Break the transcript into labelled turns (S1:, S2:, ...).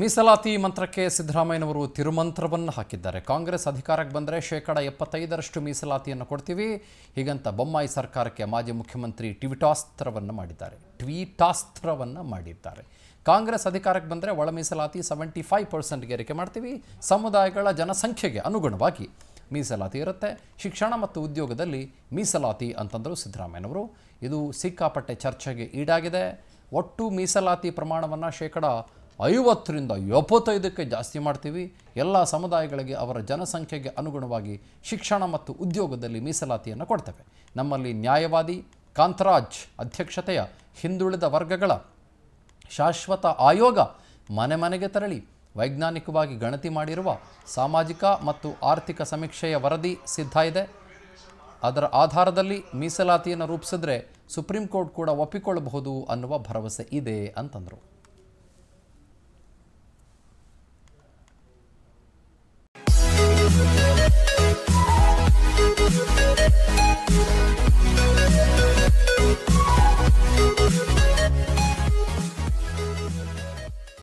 S1: ಮೀಸಲಾತಿ ಮಂತ್ರಕ್ಕೆ ಸಿದ್ದರಾಮಯ್ಯನವರು ತಿರುಮಂತ್ರವನ್ನು ಹಾಕಿದ್ದಾರೆ ಕಾಂಗ್ರೆಸ್ ಅಧಿಕಾರಕ್ಕೆ ಬಂದರೆ ಶೇಕಡ ಎಪ್ಪತ್ತೈದರಷ್ಟು ಮೀಸಲಾತಿಯನ್ನು ಕೊಡ್ತೀವಿ ಹೀಗಂತ ಬೊಮ್ಮಾಯಿ ಸರ್ಕಾರಕ್ಕೆ ಮಾಜಿ ಮುಖ್ಯಮಂತ್ರಿ ಟ್ವಿಟಾಸ್ತ್ರವನ್ನು ಮಾಡಿದ್ದಾರೆ ಟ್ವೀಟಾಸ್ತ್ರವನ್ನು ಮಾಡಿದ್ದಾರೆ ಕಾಂಗ್ರೆಸ್ ಅಧಿಕಾರಕ್ಕೆ ಬಂದರೆ ಒಳ ಮೀಸಲಾತಿ ಸೆವೆಂಟಿ ಫೈವ್ ಪರ್ಸೆಂಟ್ಗೆ ಏರಿಕೆ ಮಾಡ್ತೀವಿ ಸಮುದಾಯಗಳ ಜನಸಂಖ್ಯೆಗೆ ಅನುಗುಣವಾಗಿ ಮೀಸಲಾತಿ ಇರುತ್ತೆ ಶಿಕ್ಷಣ ಮತ್ತು ಉದ್ಯೋಗದಲ್ಲಿ ಮೀಸಲಾತಿ ಅಂತಂದರು ಸಿದ್ದರಾಮಯ್ಯನವರು ಇದು ಸಿಕ್ಕಾಪಟ್ಟೆ ಚರ್ಚೆಗೆ ಈಡಾಗಿದೆ ಒಟ್ಟು ಮೀಸಲಾತಿ ಪ್ರಮಾಣವನ್ನು ಶೇಕಡ ಐವತ್ತರಿಂದ ಎಪ್ಪತ್ತೈದಕ್ಕೆ ಜಾಸ್ತಿ ಮಾಡ್ತೀವಿ ಎಲ್ಲ ಸಮುದಾಯಗಳಿಗೆ ಅವರ ಜನಸಂಖ್ಯೆಗೆ ಅನುಗುಣವಾಗಿ ಶಿಕ್ಷಣ ಮತ್ತು ಉದ್ಯೋಗದಲ್ಲಿ ಮೀಸಲಾತಿಯನ್ನು ಕೊಡ್ತೇವೆ ನಮ್ಮಲ್ಲಿ ನ್ಯಾಯವಾದಿ ಕಾಂತರಾಜ್ ಅಧ್ಯಕ್ಷತೆಯ ಹಿಂದುಳಿದ ವರ್ಗಗಳ ಶಾಶ್ವತ ಆಯೋಗ ಮನೆ ಮನೆಗೆ ತೆರಳಿ ವೈಜ್ಞಾನಿಕವಾಗಿ ಗಣತಿ ಮಾಡಿರುವ ಸಾಮಾಜಿಕ ಮತ್ತು ಆರ್ಥಿಕ ಸಮೀಕ್ಷೆಯ ವರದಿ ಸಿದ್ಧ ಇದೆ ಅದರ ಆಧಾರದಲ್ಲಿ ಮೀಸಲಾತಿಯನ್ನು ರೂಪಿಸಿದ್ರೆ ಸುಪ್ರೀಂ ಕೋರ್ಟ್ ಕೂಡ ಒಪ್ಪಿಕೊಳ್ಳಬಹುದು ಅನ್ನುವ ಭರವಸೆ ಇದೆ ಅಂತಂದರು